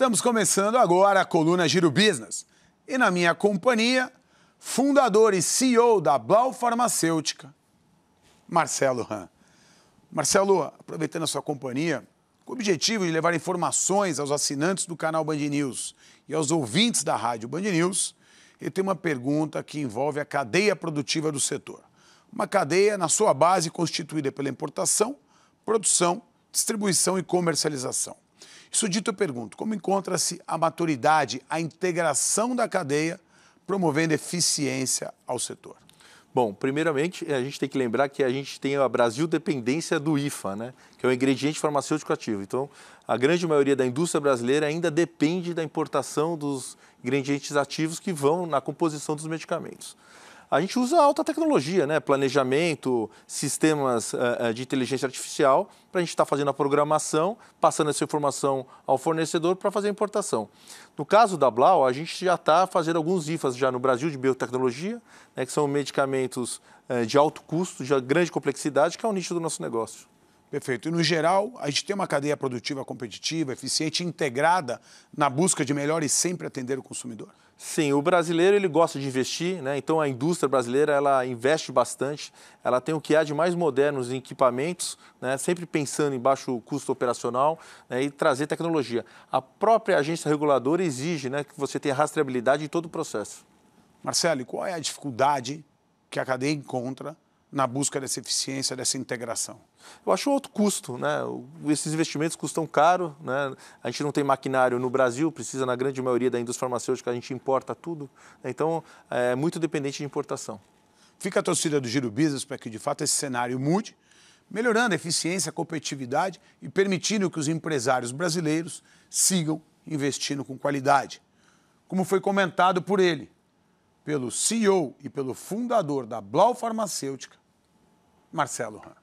Estamos começando agora a coluna Giro Business. E na minha companhia, fundador e CEO da Blau Farmacêutica, Marcelo Han. Marcelo, aproveitando a sua companhia, com o objetivo de levar informações aos assinantes do canal Band News e aos ouvintes da rádio Band News, eu tenho uma pergunta que envolve a cadeia produtiva do setor. Uma cadeia na sua base constituída pela importação, produção, distribuição e comercialização. Isso dito, eu pergunto: como encontra-se a maturidade, a integração da cadeia, promovendo eficiência ao setor? Bom, primeiramente, eh, a gente tem que lembrar que a gente tem a Brasil dependência do IFA, né? que é o ingrediente farmacêutico ativo. Então, a grande maioria da indústria brasileira ainda depende da importação dos ingredientes ativos que vão na composição dos medicamentos a gente usa alta tecnologia, né? planejamento, sistemas uh, de inteligência artificial, para a gente estar tá fazendo a programação, passando essa informação ao fornecedor para fazer a importação. No caso da Blau, a gente já está fazendo alguns IFAs já no Brasil de biotecnologia, né, que são medicamentos uh, de alto custo, de grande complexidade, que é o nicho do nosso negócio. Perfeito. E, no geral, a gente tem uma cadeia produtiva competitiva, eficiente, integrada na busca de melhor e sempre atender o consumidor? Sim, o brasileiro ele gosta de investir, né? então a indústria brasileira ela investe bastante, ela tem o que há de mais modernos em equipamentos, né? sempre pensando em baixo custo operacional né? e trazer tecnologia. A própria agência reguladora exige né, que você tenha rastreabilidade em todo o processo. Marcelo, qual é a dificuldade que a cadeia encontra na busca dessa eficiência, dessa integração? Eu acho outro custo, né? Esses investimentos custam caro, né? A gente não tem maquinário no Brasil, precisa na grande maioria da indústria farmacêutica a gente importa tudo, então é muito dependente de importação. Fica a torcida do Giro Business para que de fato esse cenário mude, melhorando a eficiência, a competitividade e permitindo que os empresários brasileiros sigam investindo com qualidade. Como foi comentado por ele, pelo CEO e pelo fundador da Blau Farmacêutica, Marcelo Ram.